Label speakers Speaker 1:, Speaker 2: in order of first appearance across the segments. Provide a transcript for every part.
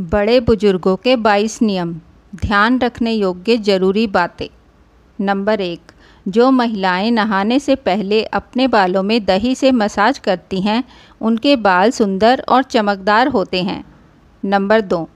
Speaker 1: बड़े बुजुर्गों के 22 नियम ध्यान रखने योग्य जरूरी बातें नंबर एक जो महिलाएं नहाने से पहले अपने बालों में दही से मसाज करती हैं उनके बाल सुंदर और चमकदार होते हैं नंबर दो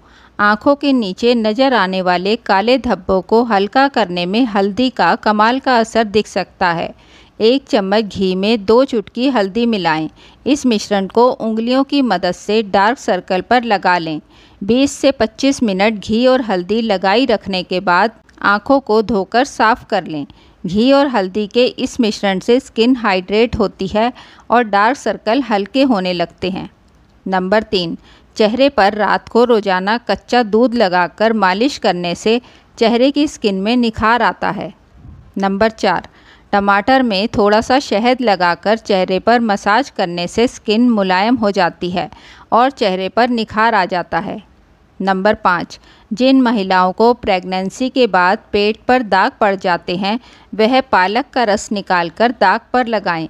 Speaker 1: आँखों के नीचे नज़र आने वाले काले धब्बों को हल्का करने में हल्दी का कमाल का असर दिख सकता है एक चम्मच घी में दो चुटकी हल्दी मिलाएं। इस मिश्रण को उंगलियों की मदद से डार्क सर्कल पर लगा लें 20 से 25 मिनट घी और हल्दी लगाई रखने के बाद आँखों को धोकर साफ कर लें घी और हल्दी के इस मिश्रण से स्किन हाइड्रेट होती है और डार्क सर्कल हल्के होने लगते हैं नंबर तीन चेहरे पर रात को रोज़ाना कच्चा दूध लगाकर मालिश करने से चेहरे की स्किन में निखार आता है नंबर चार टमाटर में थोड़ा सा शहद लगाकर चेहरे पर मसाज करने से स्किन मुलायम हो जाती है और चेहरे पर निखार आ जाता है नंबर पाँच जिन महिलाओं को प्रेगनेंसी के बाद पेट पर दाग पड़ जाते हैं वह पालक का रस निकालकर दाग पर लगाएं।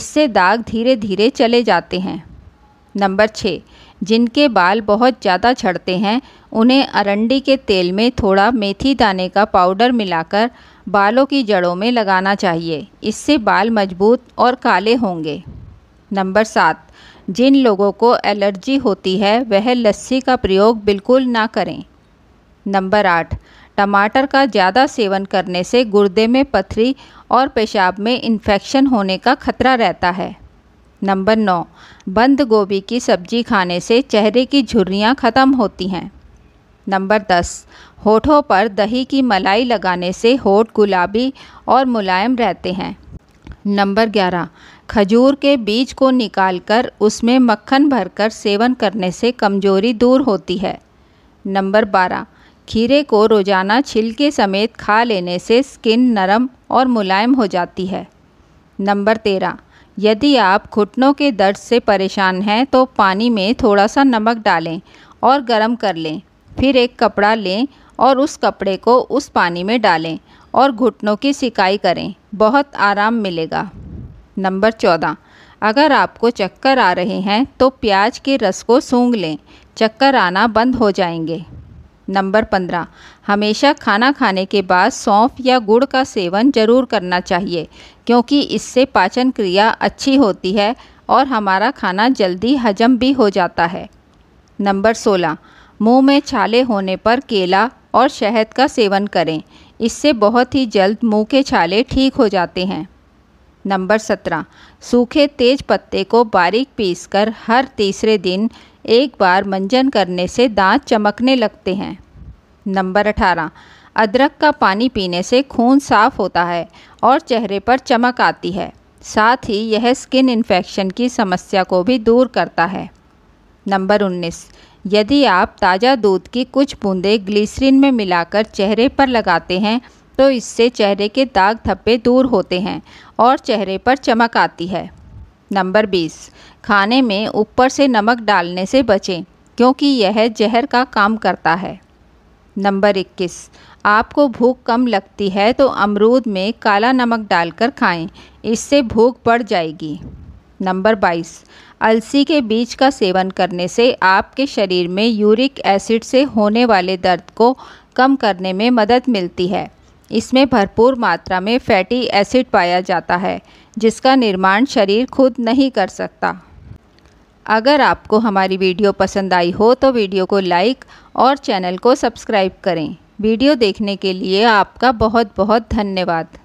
Speaker 1: इससे दाग धीरे धीरे चले जाते हैं नंबर छः जिनके बाल बहुत ज़्यादा झड़ते हैं उन्हें अरंडी के तेल में थोड़ा मेथी दाने का पाउडर मिलाकर बालों की जड़ों में लगाना चाहिए इससे बाल मजबूत और काले होंगे नंबर सात जिन लोगों को एलर्जी होती है वह लस्सी का प्रयोग बिल्कुल ना करें नंबर आठ टमाटर का ज़्यादा सेवन करने से गुर्दे में पथरी और पेशाब में इन्फेक्शन होने का खतरा रहता है नंबर नौ बंद गोभी की सब्जी खाने से चेहरे की झुर्रियाँ ख़त्म होती हैं नंबर दस होठों पर दही की मलाई लगाने से होठ गुलाबी और मुलायम रहते हैं नंबर ग्यारह खजूर के बीज को निकालकर उसमें मक्खन भरकर सेवन करने से कमजोरी दूर होती है नंबर बारह खीरे को रोज़ाना छिलके समेत खा लेने से स्किन नरम और मुलायम हो जाती है नंबर तेरह यदि आप घुटनों के दर्द से परेशान हैं तो पानी में थोड़ा सा नमक डालें और गर्म कर लें फिर एक कपड़ा लें और उस कपड़े को उस पानी में डालें और घुटनों की सिकाई करें बहुत आराम मिलेगा नंबर चौदह अगर आपको चक्कर आ रहे हैं तो प्याज के रस को सूंघ लें चक्कर आना बंद हो जाएंगे नंबर पंद्रह हमेशा खाना खाने के बाद सौंफ या गुड़ का सेवन जरूर करना चाहिए क्योंकि इससे पाचन क्रिया अच्छी होती है और हमारा खाना जल्दी हजम भी हो जाता है नंबर सोलह मुंह में छाले होने पर केला और शहद का सेवन करें इससे बहुत ही जल्द मुंह के छाले ठीक हो जाते हैं नंबर सत्रह सूखे तेज पत्ते को बारीक पीसकर हर तीसरे दिन एक बार मंजन करने से दांत चमकने लगते हैं नंबर अठारह अदरक का पानी पीने से खून साफ होता है और चेहरे पर चमक आती है साथ ही यह स्किन इन्फेक्शन की समस्या को भी दूर करता है नंबर उन्नीस यदि आप ताज़ा दूध की कुछ बूंदें ग्लिसरीन में मिलाकर चेहरे पर लगाते हैं तो इससे चेहरे के दाग धब्बे दूर होते हैं और चेहरे पर चमक आती है नंबर बीस खाने में ऊपर से नमक डालने से बचें क्योंकि यह जहर का काम करता है नंबर 21 आपको भूख कम लगती है तो अमरूद में काला नमक डालकर खाएं इससे भूख बढ़ जाएगी नंबर 22 अलसी के बीज का सेवन करने से आपके शरीर में यूरिक एसिड से होने वाले दर्द को कम करने में मदद मिलती है इसमें भरपूर मात्रा में फैटी एसिड पाया जाता है जिसका निर्माण शरीर खुद नहीं कर सकता अगर आपको हमारी वीडियो पसंद आई हो तो वीडियो को लाइक और चैनल को सब्सक्राइब करें वीडियो देखने के लिए आपका बहुत बहुत धन्यवाद